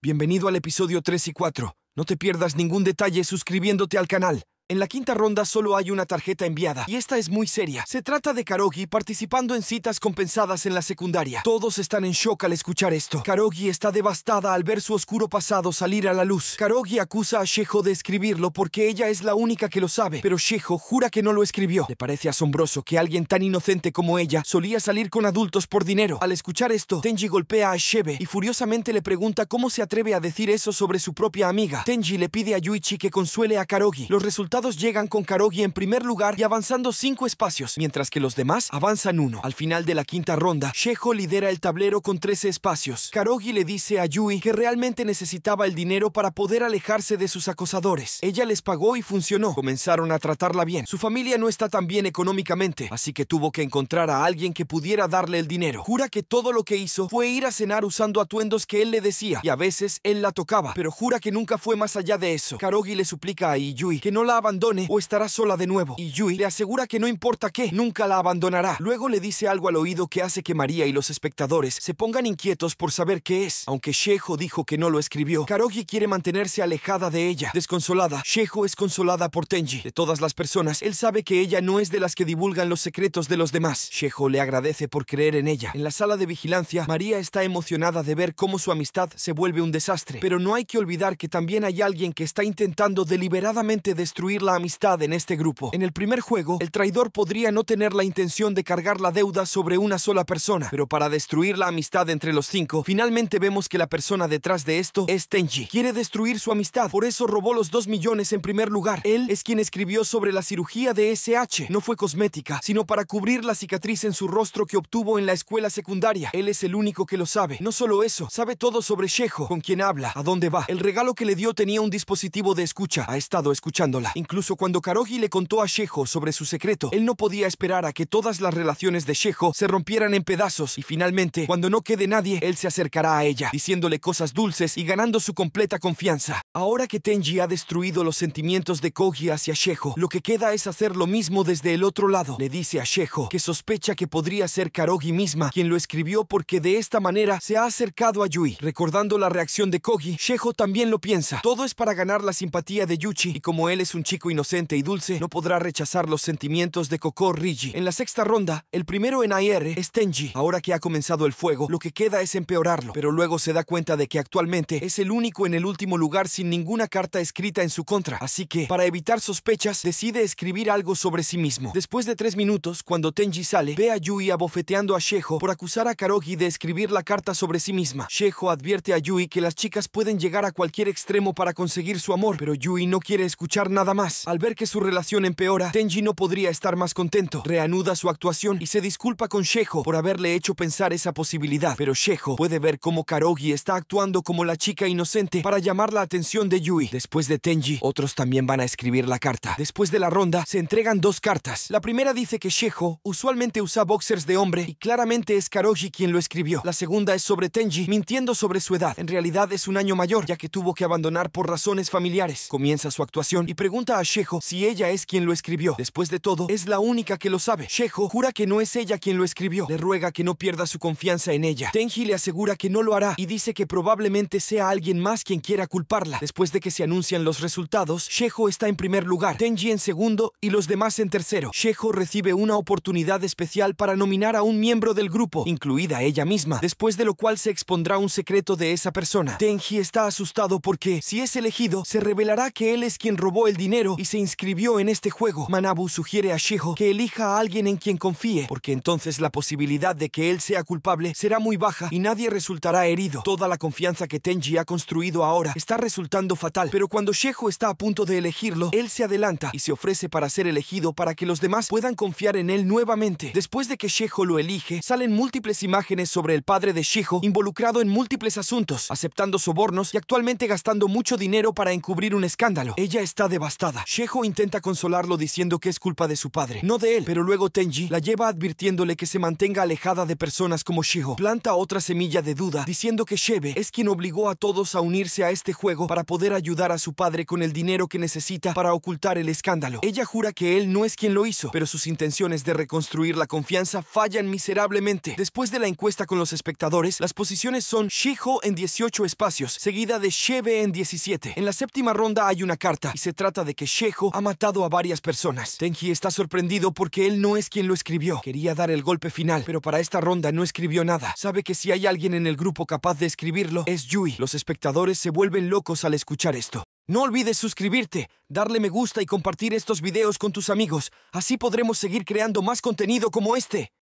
Bienvenido al episodio 3 y 4. No te pierdas ningún detalle suscribiéndote al canal. En la quinta ronda solo hay una tarjeta enviada, y esta es muy seria. Se trata de Karogi participando en citas compensadas en la secundaria. Todos están en shock al escuchar esto. Karogi está devastada al ver su oscuro pasado salir a la luz. Karogi acusa a Shejo de escribirlo porque ella es la única que lo sabe, pero Shejo jura que no lo escribió. Le parece asombroso que alguien tan inocente como ella solía salir con adultos por dinero. Al escuchar esto, Tenji golpea a Shebe y furiosamente le pregunta cómo se atreve a decir eso sobre su propia amiga. Tenji le pide a Yuichi que consuele a Karogi. Los resultados llegan con Karogi en primer lugar y avanzando cinco espacios, mientras que los demás avanzan uno. Al final de la quinta ronda, Shejo lidera el tablero con 13 espacios. Karogi le dice a Yui que realmente necesitaba el dinero para poder alejarse de sus acosadores. Ella les pagó y funcionó. Comenzaron a tratarla bien. Su familia no está tan bien económicamente, así que tuvo que encontrar a alguien que pudiera darle el dinero. Jura que todo lo que hizo fue ir a cenar usando atuendos que él le decía, y a veces él la tocaba, pero jura que nunca fue más allá de eso. Karogi le suplica a Yui que no la abandone o estará sola de nuevo. Y Yui le asegura que no importa qué, nunca la abandonará. Luego le dice algo al oído que hace que María y los espectadores se pongan inquietos por saber qué es. Aunque Shejo dijo que no lo escribió, Karogi quiere mantenerse alejada de ella. Desconsolada, Shejo es consolada por Tenji. De todas las personas, él sabe que ella no es de las que divulgan los secretos de los demás. Shejo le agradece por creer en ella. En la sala de vigilancia, María está emocionada de ver cómo su amistad se vuelve un desastre. Pero no hay que olvidar que también hay alguien que está intentando deliberadamente destruir la amistad en este grupo. En el primer juego, el traidor podría no tener la intención de cargar la deuda sobre una sola persona, pero para destruir la amistad entre los cinco, finalmente vemos que la persona detrás de esto es Tenji. Quiere destruir su amistad, por eso robó los dos millones en primer lugar. Él es quien escribió sobre la cirugía de SH. No fue cosmética, sino para cubrir la cicatriz en su rostro que obtuvo en la escuela secundaria. Él es el único que lo sabe. No solo eso, sabe todo sobre Shejo, con quien habla, a dónde va. El regalo que le dio tenía un dispositivo de escucha. Ha estado escuchándola. Incluso cuando Karogi le contó a Shejo sobre su secreto, él no podía esperar a que todas las relaciones de Shejo se rompieran en pedazos y finalmente, cuando no quede nadie, él se acercará a ella, diciéndole cosas dulces y ganando su completa confianza. Ahora que Tenji ha destruido los sentimientos de Kogi hacia Shejo, lo que queda es hacer lo mismo desde el otro lado. Le dice a Shejo que sospecha que podría ser Karogi misma quien lo escribió porque de esta manera se ha acercado a Yui. Recordando la reacción de Kogi, Shejo también lo piensa. Todo es para ganar la simpatía de Yuchi y como él es un chico inocente y dulce, no podrá rechazar los sentimientos de Koko Riji. En la sexta ronda, el primero en AR es Tenji. Ahora que ha comenzado el fuego, lo que queda es empeorarlo, pero luego se da cuenta de que actualmente es el único en el último lugar sin ninguna carta escrita en su contra, así que, para evitar sospechas, decide escribir algo sobre sí mismo. Después de tres minutos, cuando Tenji sale, ve a Yui abofeteando a Shejo por acusar a Karogi de escribir la carta sobre sí misma. Shejo advierte a Yui que las chicas pueden llegar a cualquier extremo para conseguir su amor, pero Yui no quiere escuchar nada más. Al ver que su relación empeora, Tenji no podría estar más contento. Reanuda su actuación y se disculpa con Shejo por haberle hecho pensar esa posibilidad, pero Shejo puede ver cómo Karogi está actuando como la chica inocente para llamar la atención de Yui. Después de Tenji, otros también van a escribir la carta. Después de la ronda, se entregan dos cartas. La primera dice que Shejo usualmente usa boxers de hombre y claramente es Karoji quien lo escribió. La segunda es sobre Tenji, mintiendo sobre su edad. En realidad es un año mayor, ya que tuvo que abandonar por razones familiares. Comienza su actuación y pregunta a Shejo si ella es quien lo escribió. Después de todo, es la única que lo sabe. Shejo jura que no es ella quien lo escribió. Le ruega que no pierda su confianza en ella. Tenji le asegura que no lo hará y dice que probablemente sea alguien más quien quiera culparla. Después de que se anuncian los resultados, Shejo está en primer lugar, Tenji en segundo y los demás en tercero. Shejo recibe una oportunidad especial para nominar a un miembro del grupo, incluida ella misma, después de lo cual se expondrá un secreto de esa persona. Tenji está asustado porque, si es elegido, se revelará que él es quien robó el dinero y se inscribió en este juego. Manabu sugiere a Shejo que elija a alguien en quien confíe, porque entonces la posibilidad de que él sea culpable será muy baja y nadie resultará herido. Toda la confianza que Tenji ha construido ahora está resultando fatal, pero cuando Sheho está a punto de elegirlo, él se adelanta y se ofrece para ser elegido para que los demás puedan confiar en él nuevamente. Después de que Sheho lo elige, salen múltiples imágenes sobre el padre de Sheho involucrado en múltiples asuntos, aceptando sobornos y actualmente gastando mucho dinero para encubrir un escándalo. Ella está devastada. Sheho intenta consolarlo diciendo que es culpa de su padre, no de él, pero luego Tenji la lleva advirtiéndole que se mantenga alejada de personas como Sheho. Planta otra semilla de duda diciendo que Shebe es quien obligó a todos a unirse a este juego para para poder ayudar a su padre con el dinero que necesita para ocultar el escándalo. Ella jura que él no es quien lo hizo, pero sus intenciones de reconstruir la confianza fallan miserablemente. Después de la encuesta con los espectadores, las posiciones son Shijo en 18 espacios, seguida de Shebe en 17. En la séptima ronda hay una carta y se trata de que Shejo ha matado a varias personas. Tenji está sorprendido porque él no es quien lo escribió. Quería dar el golpe final, pero para esta ronda no escribió nada. Sabe que si hay alguien en el grupo capaz de escribirlo, es Yui. Los espectadores se vuelven locos al escuchar esto. No olvides suscribirte, darle me gusta y compartir estos videos con tus amigos. Así podremos seguir creando más contenido como este.